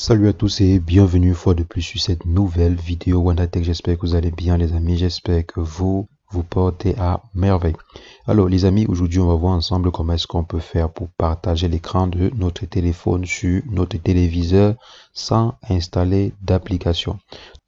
Salut à tous et bienvenue une fois de plus sur cette nouvelle vidéo WandaTech. J'espère que vous allez bien les amis, j'espère que vous vous portez à merveille. Alors les amis, aujourd'hui on va voir ensemble comment est-ce qu'on peut faire pour partager l'écran de notre téléphone sur notre téléviseur sans installer d'application.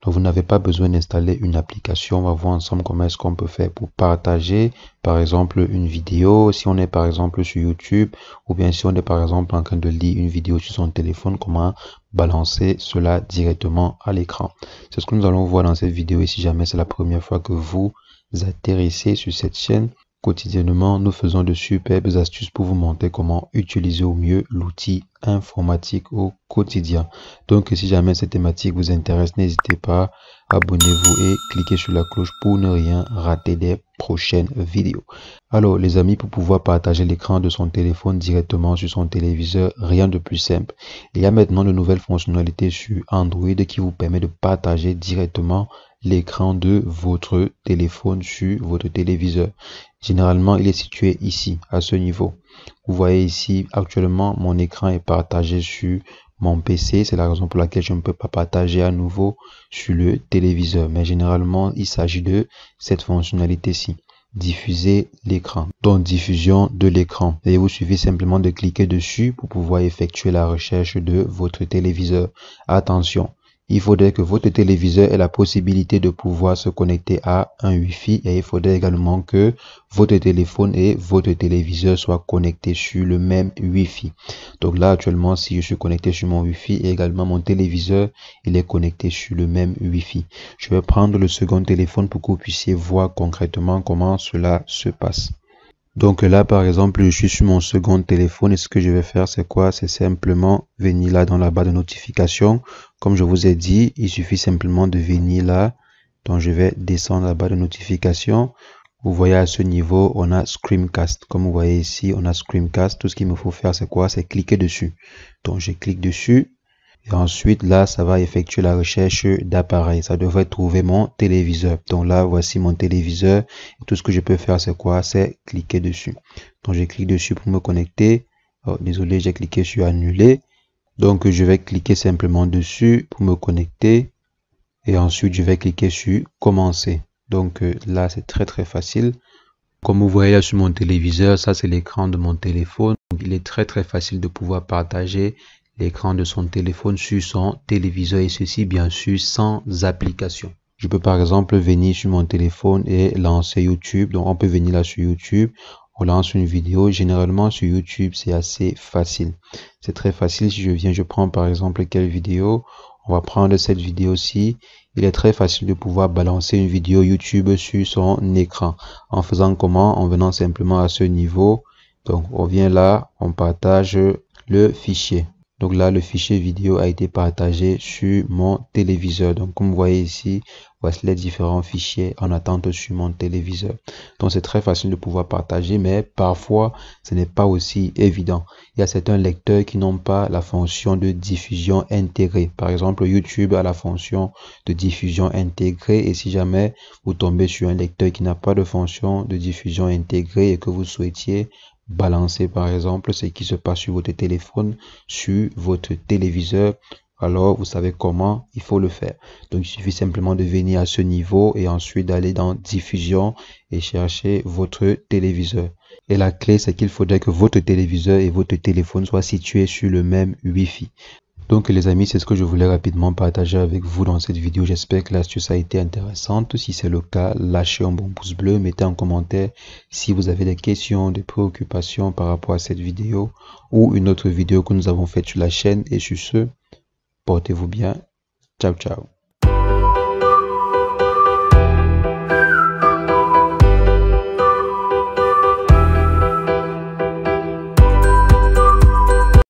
Donc, vous n'avez pas besoin d'installer une application. On va voir ensemble comment est-ce qu'on peut faire pour partager, par exemple, une vidéo. Si on est, par exemple, sur YouTube, ou bien si on est, par exemple, en train de lire une vidéo sur son téléphone, comment balancer cela directement à l'écran. C'est ce que nous allons voir dans cette vidéo. Et si jamais c'est la première fois que vous atterrissez sur cette chaîne, Quotidiennement, nous faisons de superbes astuces pour vous montrer comment utiliser au mieux l'outil informatique au quotidien. Donc, si jamais cette thématique vous intéresse, n'hésitez pas, abonnez-vous et cliquez sur la cloche pour ne rien rater des prochaines vidéos. Alors, les amis, pour pouvoir partager l'écran de son téléphone directement sur son téléviseur, rien de plus simple. Il y a maintenant de nouvelles fonctionnalités sur Android qui vous permet de partager directement l'écran de votre téléphone sur votre téléviseur. Généralement, il est situé ici, à ce niveau. Vous voyez ici, actuellement, mon écran est partagé sur mon PC. C'est la raison pour laquelle je ne peux pas partager à nouveau sur le téléviseur. Mais généralement, il s'agit de cette fonctionnalité-ci diffuser l'écran. Donc diffusion de l'écran. Et vous suffit simplement de cliquer dessus pour pouvoir effectuer la recherche de votre téléviseur. Attention, il faudrait que votre téléviseur ait la possibilité de pouvoir se connecter à un Wi-Fi et il faudrait également que votre téléphone et votre téléviseur soient connectés sur le même Wi-Fi. Donc là, actuellement, si je suis connecté sur mon Wi-Fi et également mon téléviseur, il est connecté sur le même Wi-Fi. Je vais prendre le second téléphone pour que vous puissiez voir concrètement comment cela se passe. Donc là, par exemple, je suis sur mon second téléphone et ce que je vais faire, c'est quoi C'est simplement venir là dans la barre de notification. Comme je vous ai dit, il suffit simplement de venir là. Donc je vais descendre la barre de notification. Vous voyez à ce niveau, on a Screamcast. Comme vous voyez ici, on a Screamcast. Tout ce qu'il me faut faire, c'est quoi C'est cliquer dessus. Donc je clique dessus et ensuite, là, ça va effectuer la recherche d'appareil. Ça devrait trouver mon téléviseur. Donc là, voici mon téléviseur. tout ce que je peux faire, c'est quoi C'est cliquer dessus. Donc je clique dessus pour me connecter. Oh, désolé, j'ai cliqué sur annuler. Donc je vais cliquer simplement dessus pour me connecter. Et ensuite, je vais cliquer sur commencer. Donc euh, là, c'est très très facile. Comme vous voyez là sur mon téléviseur, ça c'est l'écran de mon téléphone. Donc, il est très très facile de pouvoir partager l'écran de son téléphone sur son téléviseur et ceci bien sûr sans application. Je peux par exemple venir sur mon téléphone et lancer YouTube. Donc on peut venir là sur YouTube. On lance une vidéo. Généralement sur YouTube, c'est assez facile. C'est très facile. Si je viens, je prends par exemple quelle vidéo. On va prendre cette vidéo-ci. Il est très facile de pouvoir balancer une vidéo YouTube sur son écran. En faisant comment En venant simplement à ce niveau. Donc on vient là, on partage le fichier. Donc là, le fichier vidéo a été partagé sur mon téléviseur. Donc comme vous voyez ici, voici les différents fichiers en attente sur mon téléviseur. Donc c'est très facile de pouvoir partager, mais parfois ce n'est pas aussi évident. Il y a certains lecteurs qui n'ont pas la fonction de diffusion intégrée. Par exemple, YouTube a la fonction de diffusion intégrée et si jamais vous tombez sur un lecteur qui n'a pas de fonction de diffusion intégrée et que vous souhaitiez balancer par exemple ce qui se passe sur votre téléphone, sur votre téléviseur. Alors vous savez comment il faut le faire. Donc il suffit simplement de venir à ce niveau et ensuite d'aller dans diffusion et chercher votre téléviseur. Et la clé, c'est qu'il faudrait que votre téléviseur et votre téléphone soient situés sur le même Wi-Fi. Donc les amis, c'est ce que je voulais rapidement partager avec vous dans cette vidéo. J'espère que l'astuce a été intéressante. Si c'est le cas, lâchez un bon pouce bleu, mettez un commentaire si vous avez des questions, des préoccupations par rapport à cette vidéo ou une autre vidéo que nous avons faite sur la chaîne. Et sur ce, portez-vous bien. Ciao, ciao.